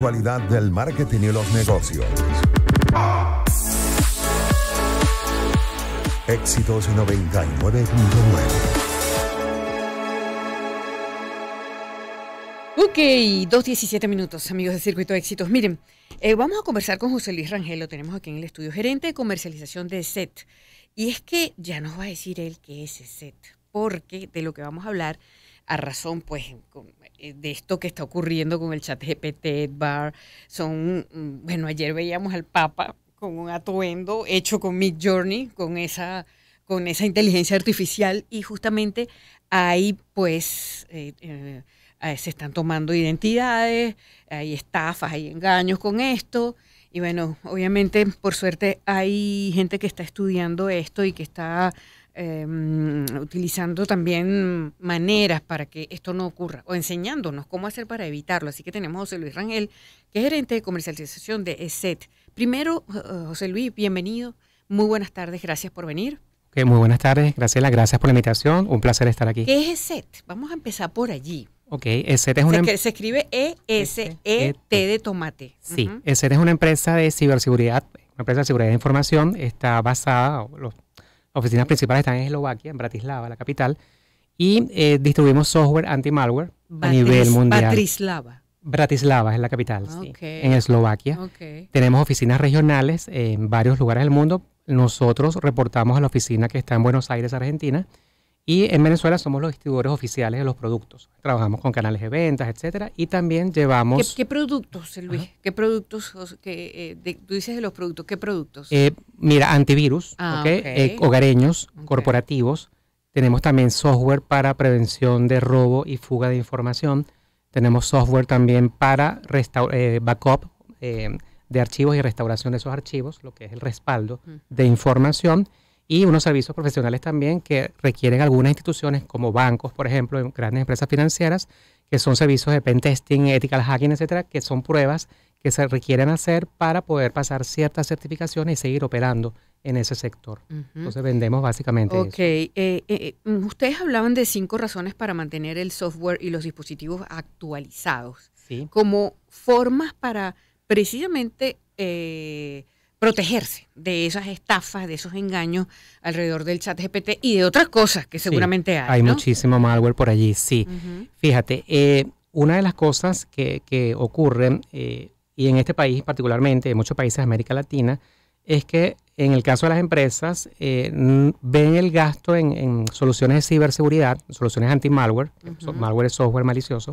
actualidad del marketing y los negocios. Éxitos 99.9. Ok, 2.17 minutos, amigos de Circuito de Éxitos. Miren, eh, vamos a conversar con José Luis Rangel, lo tenemos aquí en el estudio, gerente de comercialización de SET. Y es que ya nos va a decir él qué es SET, porque de lo que vamos a hablar a razón pues eh, de esto que está ocurriendo con el chat GPT, bar, son, mm, bueno, ayer veíamos al Papa con un atuendo hecho con Mid Journey, con esa, con esa inteligencia artificial y justamente ahí pues eh, eh, se están tomando identidades, hay estafas, hay engaños con esto. Y bueno, obviamente, por suerte, hay gente que está estudiando esto y que está Em, utilizando también maneras para que esto no ocurra o enseñándonos cómo hacer para evitarlo. Así que tenemos a José Luis Rangel, que es gerente de comercialización de ESET. Primero, eh, José Luis, bienvenido. Muy buenas tardes, gracias por venir. Okay, muy buenas tardes, Graciela, gracias por la invitación. Un placer estar aquí. ¿Qué es ESET? Vamos a empezar por allí. Ok, ESET es una... Se, em- se escribe E-S-E-T de tomate. Sí, ESET es una empresa de ciberseguridad, una empresa de seguridad de información. Está basada, los oficinas principales están en Eslovaquia, en Bratislava, la capital, y eh, distribuimos software anti-malware a nivel mundial. Bratislava. Bratislava es la capital, ah, sí, en Eslovaquia. Tenemos oficinas regionales en varios lugares del mundo. Nosotros reportamos a la oficina que está en Buenos Aires, Argentina, y en Venezuela somos los distribuidores oficiales de los productos. Trabajamos con canales de ventas, etcétera, y también llevamos. ¿Qué, productos, Luis? ¿Qué productos? Que, eh, tú dices de los productos, ¿qué productos? Eh, mira, antivirus, ah, eh, hogareños, corporativos. Tenemos también software para prevención de robo y fuga de información. Tenemos software también para backup de archivos y restauración de esos archivos, lo que es el respaldo mm. de información y unos servicios profesionales también que requieren algunas instituciones como bancos, por ejemplo, grandes empresas financieras, que son servicios de pen testing ethical hacking, etcétera, que son pruebas que se requieren hacer para poder pasar ciertas certificaciones y seguir operando en ese sector. Entonces vendemos básicamente Ok, eso. Ok. Eh, eh, eh, mm, ustedes hablaban de cinco razones para mantener el software y los dispositivos actualizados. Sí. Como formas para precisamente eh, protegerse de esas estafas, de esos engaños alrededor del chat GPT y de otras cosas que seguramente hay. Hay muchísimo malware por allí, sí. Fíjate, eh, una de las cosas que, que ocurren, eh, y en este país particularmente, en muchos países de América Latina, es que en el caso de las empresas eh, ven el gasto en, soluciones de ciberseguridad, soluciones anti-malware, malware es software malicioso,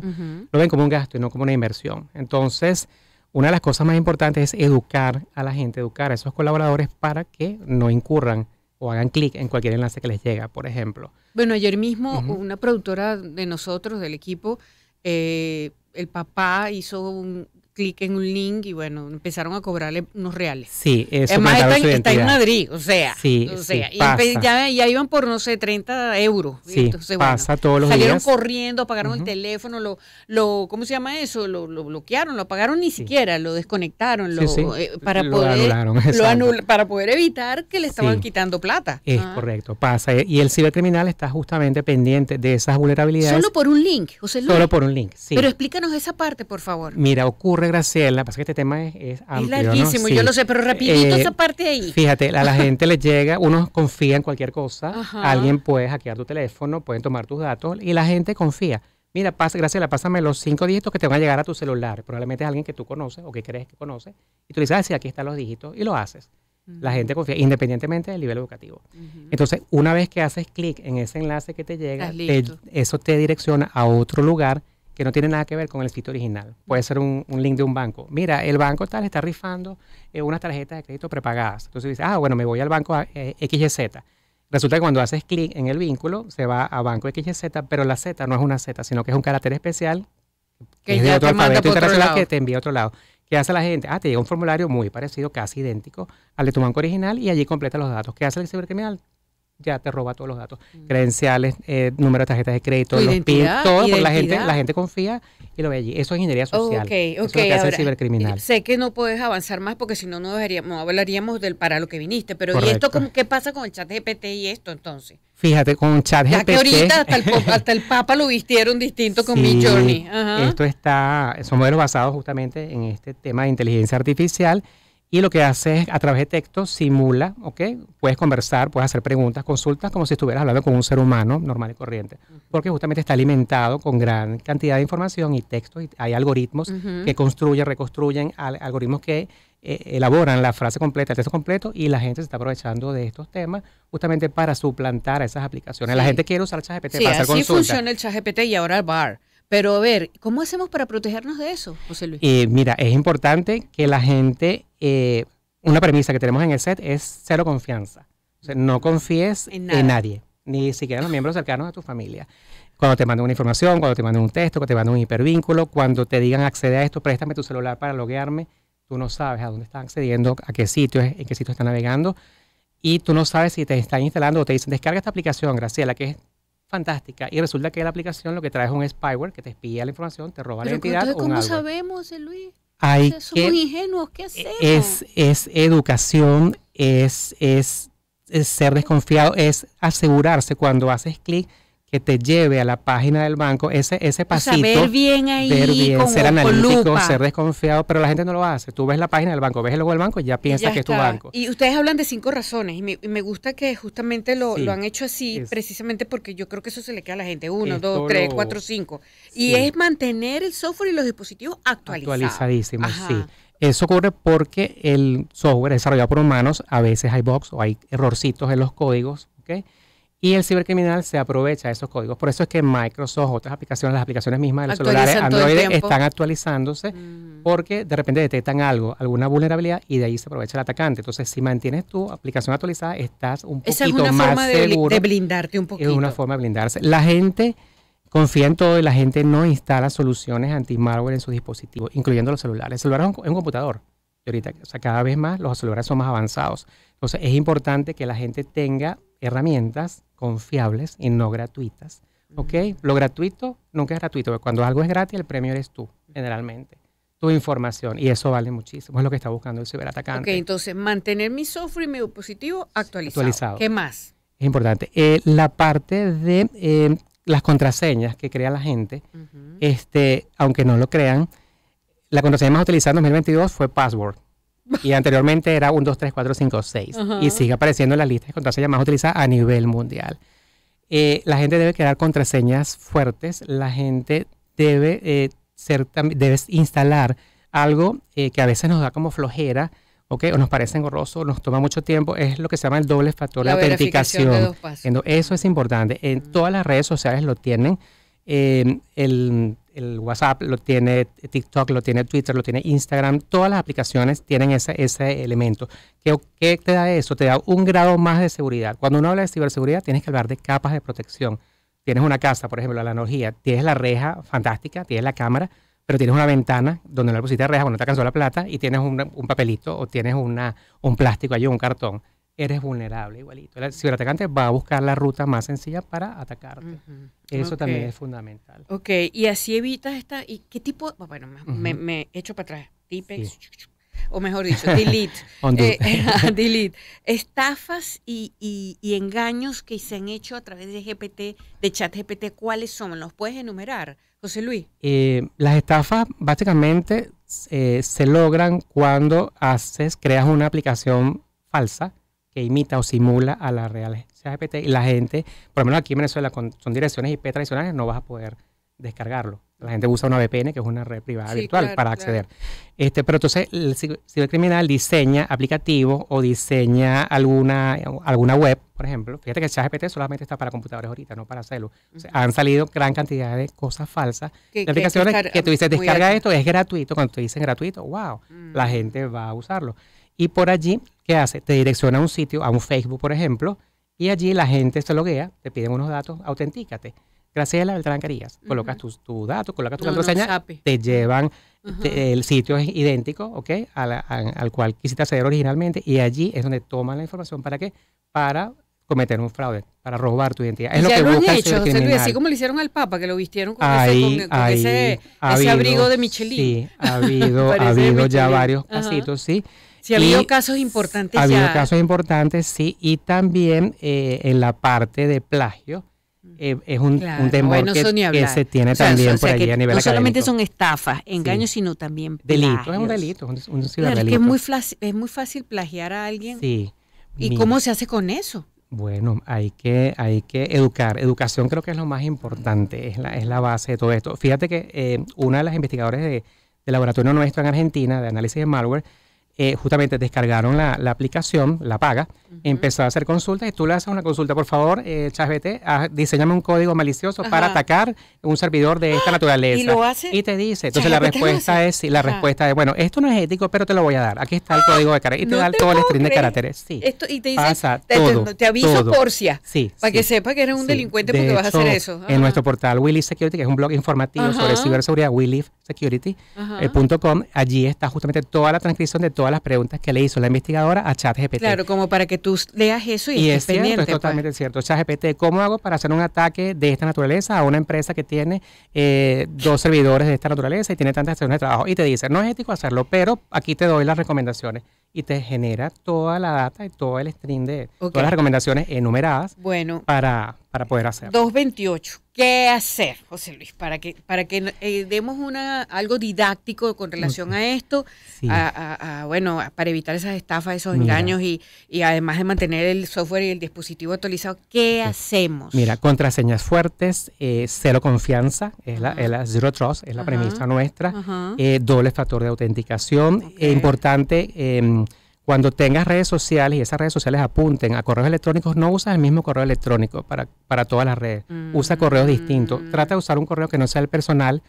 lo ven como un gasto y no como una inversión. Entonces, una de las cosas más importantes es educar a la gente, educar a esos colaboradores para que no incurran o hagan clic en cualquier enlace que les llega, por ejemplo. Bueno, ayer mismo una productora de nosotros, del equipo, eh, el papá hizo un, clic en un link y bueno, empezaron a cobrarle unos reales. Sí, eso Además, está, en Madrid, o sea, o sea y ya, iban por, no sé, 30 euros. Sí, pasa todos los salieron corriendo, apagaron el teléfono, lo, lo, ¿cómo se llama eso? Lo, lo bloquearon, lo apagaron ni siquiera, lo desconectaron, lo, eh, para poder, lo para poder evitar que le estaban quitando plata. Es ah. correcto, pasa. Y el cibercriminal está justamente pendiente de esas vulnerabilidades. Solo por un link, José Luis. Solo por un link, sí. Pero explícanos esa parte, por favor. Mira, ocurre Graciela, pasa que este tema es, es amplio. Es larguísimo, yo lo sé, pero rapidito eh, esa parte ahí. Fíjate, a la gente le llega, uno confía en cualquier cosa, alguien puede hackear tu teléfono, pueden tomar tus datos y la gente confía. Mira, Graciela, pásame los cinco dígitos que te van a llegar a tu celular. Probablemente es alguien que tú conoces o que crees que conoces. Y tú le dices, ah, sí, aquí están los dígitos y lo haces. La gente confía, independientemente del nivel educativo. Entonces, una vez que haces clic en ese enlace que te llega, eso te direcciona a otro lugar que no tiene nada que ver con el sitio original. Puede ser un, link de un banco. Mira, el banco tal está rifando eh, unas tarjetas de crédito prepagadas. Entonces dices, ah, bueno, me voy al banco eh, XZ Resulta que cuando haces clic en el vínculo, se va a banco XYZ, pero la Z no es una Z, sino que es un carácter especial que, es que te envía a otro lado. ¿Qué hace la gente? Ah, te llega un formulario muy parecido, casi idéntico al de tu banco original y allí completa los datos. ¿Qué hace el cibercriminal? ya te roba todos los datos. Mm. Credenciales, eh, número de tarjetas de crédito, los PIN, todo, porque la gente, la gente confía y lo ve allí. Eso es ingeniería social. eso es cibercriminal. Sé que no puedes avanzar más porque si no, no hablaríamos del para lo que viniste. Pero ¿y esto qué pasa con el chat GPT y esto entonces? Fíjate, con GPT Ya que ahorita hasta el, Papa lo vistieron distinto con sí, Midjourney. Esto está, son modelos basados justamente en este tema de inteligencia artificial y lo que hace es, a través de texto, simula, ¿ok? Puedes conversar, puedes hacer preguntas, consultas, como si estuvieras hablando con un ser humano normal y corriente. Porque justamente está alimentado con gran cantidad de información y textos. Y hay algoritmos que construyen, reconstruyen, algoritmos que eh, elaboran la frase completa, el texto completo, y la gente se está aprovechando de estos temas justamente para suplantar a esas aplicaciones. La gente quiere usar el ChatGPT GPT para hacer consultas. Sí, funciona el ChatGPT y ahora el bar. Pero a ver, ¿cómo hacemos para protegernos de eso, José Luis? Eh, mira, es importante que la gente eh, una premisa que tenemos en el set es cero confianza. O sea, no confíes en, nadie, ni siquiera en los miembros cercanos de tu familia. Cuando te manden una información, cuando te manden un texto, cuando te manden un hipervínculo, cuando te digan accede a esto, préstame tu celular para loguearme, tú no sabes a dónde están accediendo, a qué sitio, en qué sitio están navegando, y tú no sabes si te están instalando o te dicen descarga esta aplicación, Graciela, que es fantástica. Y resulta que la aplicación lo que trae es un spyware que te espía la información, te roba la identidad. ¿Cómo sabemos, eh, Luis? hay que... ¿qué Es, es educación, es, es, es ser desconfiado, es asegurarse cuando haces clic que te lleve a la página del banco, ese, ese pasito. ver bien ahí. ser analítico, ser desconfiado, pero la gente no lo hace. Tú ves la página del banco, ves el logo del banco y ya piensas que es tu banco. Y ustedes hablan de cinco razones y me, me gusta que justamente lo, lo han hecho así, precisamente porque yo creo que eso se le queda a la gente. Uno, dos, tres, cuatro, cinco. Y es mantener el software y los dispositivos actualizados. Actualizadísimos, sí. Eso ocurre porque el software desarrollado por humanos, a veces hay bugs o hay errorcitos en los códigos, y el cibercriminal se aprovecha de esos códigos. Por eso es que Microsoft, otras aplicaciones, las aplicaciones mismas de los celulares Android están actualizándose mm. porque de repente detectan algo, alguna vulnerabilidad y de ahí se aprovecha el atacante. Entonces, si mantienes tu aplicación actualizada, estás un poquito Esa es una forma De, blindarte un poquito. Es una forma de blindarse. La gente confía en todo y la gente no instala soluciones anti-malware en sus dispositivos, incluyendo los celulares. El celular es un, computador. ahorita, o sea, cada vez más los celulares son más avanzados. Entonces, es importante que la gente tenga herramientas confiables y no gratuitas. ¿Ok? Lo gratuito nunca es gratuito, cuando algo es gratis, el premio eres tú, generalmente. Tu información, y eso vale muchísimo, es lo que está buscando el ciberatacante. Ok, entonces, mantener mi software y mi dispositivo actualizado. ¿Qué más? Es importante. Eh, la parte de eh, las contraseñas que crea la gente, este, aunque no lo crean, la contraseña más utilizada en 2022 fue password y anteriormente era un, 2, 3, 4, 5, 6. Y sigue apareciendo en las listas de contraseñas más utilizadas a nivel mundial. Eh, la gente debe crear contraseñas fuertes, la gente debe, eh, ser, debe instalar algo eh, que a veces nos da como flojera, ¿okay? o nos parece engorroso, nos toma mucho tiempo, es lo que se llama el doble factor de autenticación. Eso es importante. En todas las redes sociales lo tienen eh, el, WhatsApp lo tiene, TikTok lo tiene, Twitter lo tiene, Instagram, todas las aplicaciones tienen ese, ese elemento. ¿Qué, ¿Qué, te da eso? Te da un grado más de seguridad. Cuando uno habla de ciberseguridad, tienes que hablar de capas de protección. Tienes una casa, por ejemplo, la analogía, tienes la reja fantástica, tienes la cámara, pero tienes una ventana donde no le pusiste reja, cuando te cansó la plata, y tienes un, papelito o tienes una, un plástico allí, un cartón eres vulnerable igualito. El ciberatacante va a buscar la ruta más sencilla para atacarte. Eso también es fundamental. Ok, y así evitas esta... ¿Y qué tipo...? Bueno, me, me, echo para atrás. Tipex, o mejor dicho, delete. Eh, delete. Estafas y, engaños que se han hecho a través de GPT, de chat GPT, ¿cuáles son? ¿Los puedes enumerar, José Luis? Eh, las estafas básicamente eh, se logran cuando haces, creas una aplicación falsa que imita o simula a la real ChatGPT y la gente, por lo menos aquí en Venezuela, con, son direcciones IP tradicionales, no vas a poder descargarlo. La gente usa una VPN, que es una red privada virtual, para acceder. Este, pero entonces el cibercriminal diseña aplicativos o diseña alguna, alguna web, por ejemplo. Fíjate que el ChatGPT solamente está para computadores ahorita, no para celos. han salido gran cantidad de cosas falsas, aplicaciones que, tú dices, descarga esto, es gratuito. Cuando te dicen gratuito, wow, mm. la gente va a usarlo. Y por allí, ¿qué hace? Te direcciona a un sitio, a un Facebook, por ejemplo, y allí la gente se loguea, te piden unos datos, autentícate. Graciela Beltrán Carías, colocas tus datos, colocas tu contraseña, te llevan, el sitio es idéntico, ¿ok? al cual quisiste acceder originalmente y allí es donde toman la información. ¿Para qué? Para cometer un fraude, para robar tu identidad. Es lo que hecho, así como le hicieron al Papa, que lo vistieron con, ese, abrigo de Michelin. Sí, ha habido, ha habido ya varios pasitos, sí. Si ha habido casos importantes. Ha habido casos importantes, sí, y también eh, en la parte de plagio. Eh, es un, tema que, se tiene también por allí a nivel No solamente son estafas, engaños, sino también plagios. Delito, es un delito, Es, muy fácil plagiar a alguien. Sí. ¿Y cómo se hace con eso? Bueno, hay que, hay que educar. Educación creo que es lo más importante, es la, es la base de todo esto. Fíjate que eh, una de las investigadoras de, del laboratorio nuestro en Argentina, de análisis de malware, eh, justamente descargaron la, aplicación, la paga, empezó a hacer consultas y tú le haces una consulta, por favor, eh, diseñame un código malicioso para atacar un servidor de esta ¡Ah! naturaleza. ¿Y, lo hace? y te dice, entonces la respuesta es, la respuesta es, bueno, esto no es ético, pero te lo voy a dar. Aquí está el ¡Ah! código de carácter y te da todo el string de caracteres. Sí. Esto, y te dice, pasa te, aviso todo. sí, para que sepa que eres un delincuente porque vas a hacer eso. En nuestro portal Willy Security, que es un blog informativo sobre ciberseguridad, willifsecurity.com, eh, allí está justamente toda la transcripción de todo las preguntas que le hizo la investigadora a ChatGPT. Claro, como para que tú leas eso y, y es cierto, Es pues. totalmente cierto. ChatGPT, ¿cómo hago para hacer un ataque de esta naturaleza a una empresa que tiene eh, dos servidores de esta naturaleza y tiene tantas acciones de trabajo? Y te dice, no es ético hacerlo, pero aquí te doy las recomendaciones y te genera toda la data y todo el string de todas las recomendaciones enumeradas bueno, para, para poder hacer. 228. ¿Qué hacer, José Luis? Para que, para que eh, demos una, algo didáctico con relación a esto, bueno, para evitar esas estafas, esos engaños y, además de mantener el software y el dispositivo actualizado, ¿qué hacemos? Mira, contraseñas fuertes, eh, cero confianza, es la, es la, zero trust, es la premisa nuestra, eh, doble factor de autenticación, es importante em, cuando tengas redes sociales y esas redes sociales apunten a correos electrónicos, no usas el mismo correo electrónico para, para todas las redes. Usa mm. correos distintos. Trata de usar un correo que no sea el personal,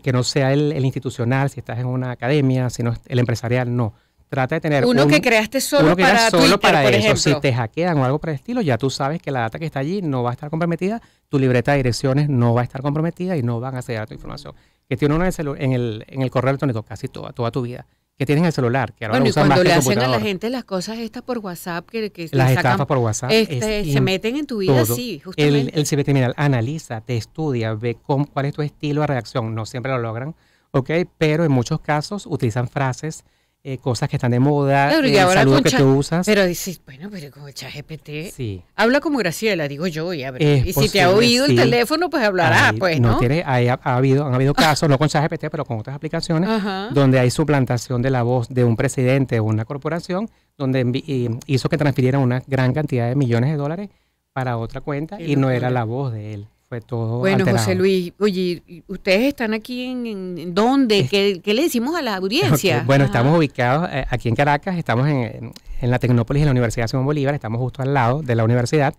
que no sea el, institucional, si estás en una academia, si no es el empresarial, no. Trata de tener uno que creaste solo uno que para, solo para por eso. Ejemplo. Si te hackean o algo por el estilo, ya tú sabes que la data que está allí no va a estar comprometida, tu libreta de direcciones no va a estar comprometida y no van a acceder a tu información. Que tiene uno en el, en el, en el correo electrónico casi toda, toda tu vida que tienen el celular. Que ahora bueno, y cuando le hacen a la gente las cosas estas por WhatsApp, que, las sacan, estafas por WhatsApp, este, se meten en tu vida, sí, justamente. El, el cibercriminal analiza, te estudia, ve cuál es tu estilo de reacción. No siempre lo logran, ¿ok? Pero en muchos casos utilizan frases eh, cosas que están de moda, eh, saludos que tú usas. Pero dices, bueno, pero con el habla como Graciela, digo yo, y, y si te ha oído el teléfono, pues hablará, pues, ¿no? no tiene, ha, habido, han habido casos, no con ChatGPT pero con otras aplicaciones, donde hay suplantación de la voz de un presidente o una corporación, donde hizo que transfirieran una gran cantidad de millones de dólares para otra cuenta y no era la voz de él. Bueno, José Luis, oye, ustedes están aquí en, dónde? ¿Qué, le decimos a la audiencia? Bueno, estamos ubicados eh, aquí en Caracas, estamos en, la Tecnópolis, de la Universidad Simón Bolívar, estamos justo al lado de la universidad.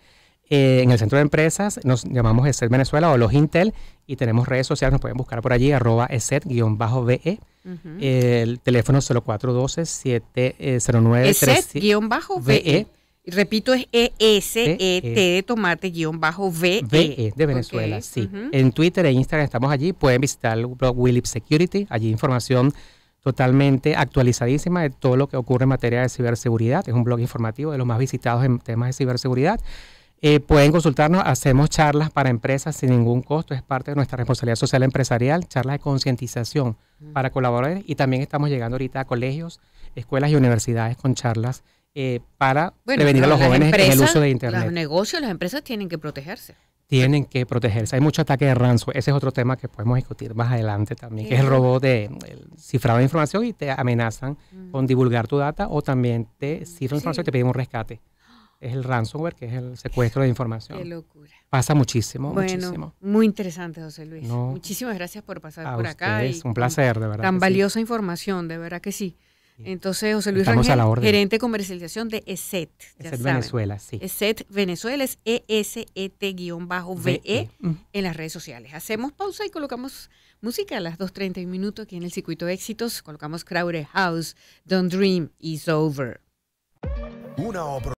Eh, en el centro de empresas nos llamamos ESET Venezuela o los Intel y tenemos redes sociales, nos pueden buscar por allí, arroba ESET-BE. E e. el teléfono es 0412-709-3. Eh, e be Repito, es E-S-E-T e de tomate guión bajo V-E e de Venezuela, sí. En Twitter e Instagram estamos allí. Pueden visitar el blog Willip Security. Allí información totalmente actualizadísima de todo lo que ocurre en materia de ciberseguridad. Es un blog informativo de los más visitados en temas de ciberseguridad. Eh, pueden consultarnos, hacemos charlas para empresas sin ningún costo, es parte de nuestra responsabilidad social empresarial, charlas de concientización mm. para colaboradores y también estamos llegando ahorita a colegios, escuelas y universidades con charlas eh, para prevenir a los jóvenes en el uso de Internet. Los negocios, las empresas tienen que protegerse. Tienen que protegerse. Hay mucho ataque de ransomware. Ese es otro tema que podemos discutir más adelante también, que es el robo de cifrado de información y te amenazan mm. con divulgar tu data o también te mm, cifran información y te piden un rescate es el ransomware, que es el secuestro de información. Qué locura. Pasa muchísimo, bueno, Muy interesante, José Luis. Muchísimas gracias por pasar por acá. Es un placer, de verdad. Tan valiosa información, de verdad que sí. Entonces, José Luis Rangel, gerente de comercialización de ESET. ESET Venezuela, sí. ESET Venezuela es e s -E. t e e, en las redes sociales. Hacemos pausa y colocamos música a las 2.30 minutos aquí en el circuito de éxitos. Colocamos Crowder House, Don't Dream Is Over. Una